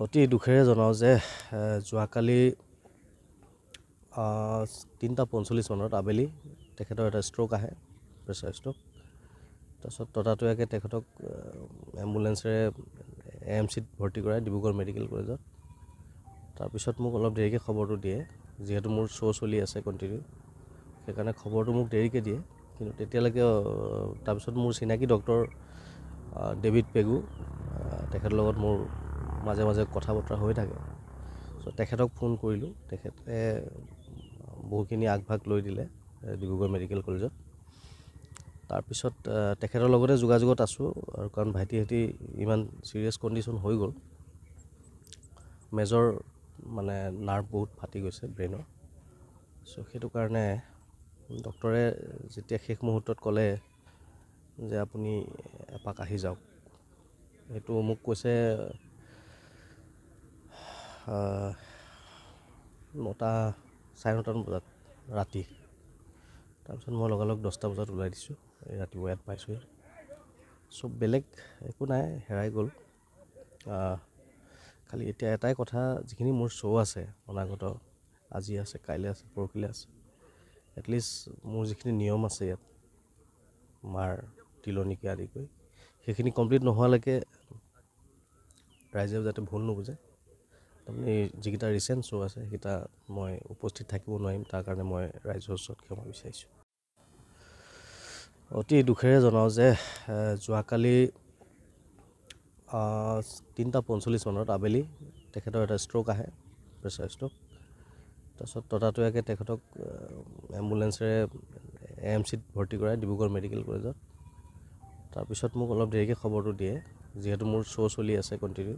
অতি দুখেৰে জনাওঁ যে যোৱাকালি তিনিটা পঞ্চল্লিছ মানত আবেলি তেখেতৰ এটা ষ্ট্ৰ'ক আহে প্ৰেছাৰ ষ্ট্ৰ'ক তাৰপিছত ততাতৈয়াকৈ তেখেতক এম্বুলেঞ্চেৰে এ এম চিত ভৰ্তি কৰায় ডিব্ৰুগড় মেডিকেল কলেজত তাৰপিছত মোক অলপ দেৰিকৈ খবৰটো দিয়ে যিহেতু মোৰ শ্ব' চলি আছে কণ্টিনিউ সেইকাৰণে খবৰটো মোক দেৰিকৈ দিয়ে কিন্তু তেতিয়ালৈকে তাৰপিছত মোৰ চিনাকি ডক্টৰ ডেভিড পেগু তেখেতৰ লগত মোৰ মাজে মাজে কথা বতৰা হৈ থাকে চ' তেখেতক ফোন কৰিলোঁ তেখেতে বহুখিনি আগভাগ লৈ দিলে ডিব্ৰুগড় মেডিকেল কলেজত তাৰপিছত তেখেতৰ লগতে যোগাযোগত আছোঁ আৰু কাৰণ ভাইটিহঁতি ইমান চিৰিয়াছ কণ্ডিশ্যন হৈ গ'ল মেজৰ মানে নাৰ্ভ বহুত ফাটি গৈছে ব্ৰেইনৰ চ' সেইটো কাৰণে ডক্টৰে যেতিয়া শেষ মুহূৰ্তত ক'লে যে আপুনি এপাক আহি যাওক সেইটো মোক কৈছে নটা চাৰে নটামান বজাত ৰাতি তাৰপিছত মই লগালগ দহটা বজাত ওলাই দিছোঁ এই ৰাতিপুৱা ইয়াত পাইছোঁহি চব বেলেগ একো নাই হেৰাই গ'ল খালি এতিয়া এটাই কথা যিখিনি মোৰ শ্ব' আছে অনাগত আজি আছে কাইলৈ আছে পৰহিলৈ আছে এটলিষ্ট মোৰ যিখিনি নিয়ম আছে ইয়াত মাৰ তিলনিকে আদি কৰি সেইখিনি কমপ্লিট নোহোৱালৈকে ৰাইজেও যাতে ভুল নুবুজে তাৰমানে যিকেইটা ৰিচেণ্ট শ্ব' আছে সেইকেইটা মই উপস্থিত থাকিব নোৱাৰিম তাৰ কাৰণে মই ৰাইজৰ ওচৰত ক্ষমা বিচাৰিছোঁ অতি দুখেৰে জনাওঁ যে যোৱাকালি তিনিটা পঞ্চল্লিছ মানত আবেলি তেখেতৰ এটা ষ্ট্ৰ'ক আহে প্ৰেছাৰ ষ্ট্ৰ'ক তাৰপিছত ততাতৈয়াকৈ তেখেতক এম্বুলেঞ্চেৰে এ এম চিত ভৰ্তি কৰায় ডিব্ৰুগড় মেডিকেল কলেজত তাৰপিছত মোক অলপ দেৰিকৈ খবৰটো দিয়ে যিহেতু মোৰ শ্ব' চলি আছে কণ্টিনিউ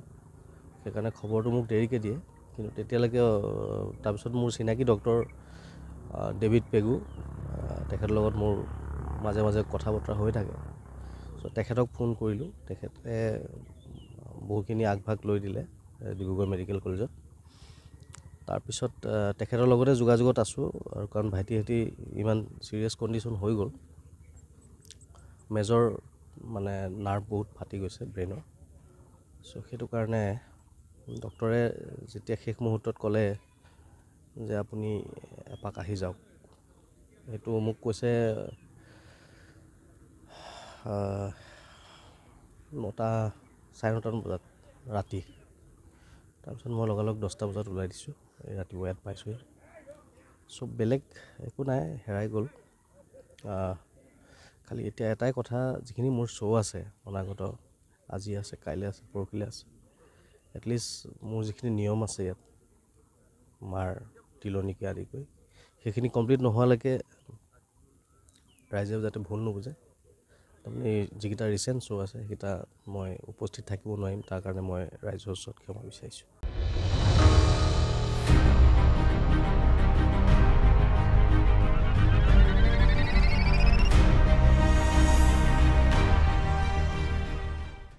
সেইকাৰণে খবৰটো মোক দেৰিকৈ দিয়ে কিন্তু তেতিয়ালৈকে তাৰপিছত মোৰ চিনাকি ডক্টৰ ডেভিড পেগু তেখেতৰ লগত মোৰ মাজে মাজে কথা বতৰা হৈ থাকে চ' তেখেতক ফোন কৰিলোঁ তেখেতে বহুখিনি আগভাগ লৈ দিলে ডিব্ৰুগড় মেডিকেল কলেজত তাৰপিছত তেখেতৰ লগতে যোগাযোগত আছোঁ আৰু কাৰণ ভাইটি সিহঁতি ইমান ছিৰিয়াছ কণ্ডিশ্যন হৈ গ'ল মেজৰ মানে নাৰ্ভ বহুত ফাটি গৈছে ব্ৰেইনৰ চ' সেইটো কাৰণে ডক্তৰে যেতিয়া শেষ মুহূৰ্তত ক'লে যে আপুনি এপাক আহি যাওক সেইটো মোক কৈছে নটা চাৰে নটামান বজাত ৰাতি তাৰপিছত মই লগালগ দহটা বজাত ওলাই দিছোঁ এই ৰাতিপুৱা ইয়াত পাইছোঁহি চব বেলেগ একো নাই হেৰাই গ'ল খালি এতিয়া এটাই কথা যিখিনি মোৰ শ্ব' আছে অনাগত আজি আছে কাইলৈ আছে পৰহিলৈ আছে এটলিষ্ট মোৰ যিখিনি নিয়ম আছে ইয়াত মাৰ তিলনিকে আদি কৰি সেইখিনি কমপ্লিট নোহোৱালৈকে ৰাইজে যাতে ভুল নুবুজে তাৰমানে যিকেইটা ৰিচেণ্ট শ্ব' আছে সেইকেইটা মই উপস্থিত থাকিব নোৱাৰিম তাৰ কাৰণে মই ৰাইজৰ ওচৰত ক্ষমা বিচাৰিছোঁ